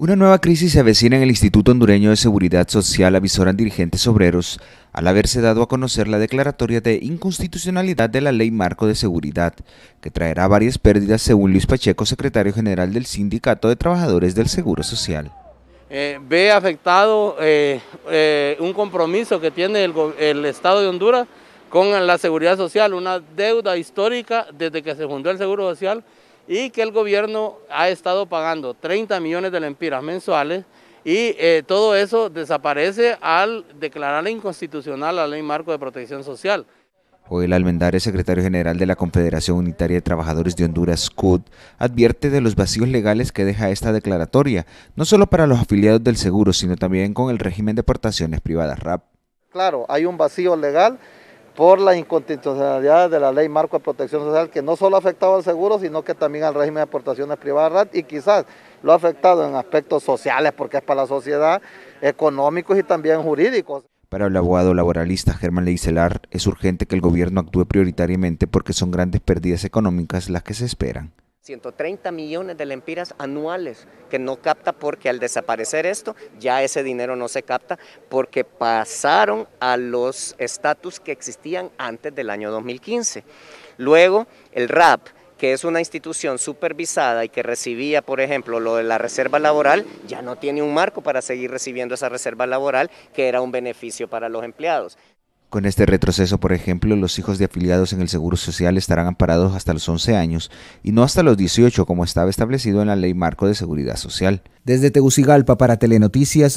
Una nueva crisis se avecina en el Instituto Hondureño de Seguridad Social, avisoran dirigentes obreros, al haberse dado a conocer la declaratoria de inconstitucionalidad de la Ley Marco de Seguridad, que traerá varias pérdidas, según Luis Pacheco, secretario general del Sindicato de Trabajadores del Seguro Social. Eh, ve afectado eh, eh, un compromiso que tiene el Estado de Honduras con la seguridad social, una deuda histórica desde que se fundó el Seguro Social y que el gobierno ha estado pagando 30 millones de lempiras mensuales y eh, todo eso desaparece al declarar inconstitucional la ley marco de protección social. Joel Almendares, secretario general de la Confederación Unitaria de Trabajadores de Honduras, CUT, advierte de los vacíos legales que deja esta declaratoria, no solo para los afiliados del seguro, sino también con el régimen de aportaciones privadas RAP. Claro, hay un vacío legal por la inconstitucionalidad de la ley marco de protección social que no solo ha afectado al seguro, sino que también al régimen de aportaciones privadas y quizás lo ha afectado en aspectos sociales porque es para la sociedad, económicos y también jurídicos. Para el abogado laboralista Germán Leicelar, es urgente que el gobierno actúe prioritariamente porque son grandes pérdidas económicas las que se esperan. 130 millones de lempiras anuales que no capta porque al desaparecer esto ya ese dinero no se capta porque pasaron a los estatus que existían antes del año 2015. Luego el RAP, que es una institución supervisada y que recibía, por ejemplo, lo de la reserva laboral, ya no tiene un marco para seguir recibiendo esa reserva laboral que era un beneficio para los empleados. Con este retroceso, por ejemplo, los hijos de afiliados en el Seguro Social estarán amparados hasta los 11 años y no hasta los 18 como estaba establecido en la Ley Marco de Seguridad Social. Desde Tegucigalpa para Telenoticias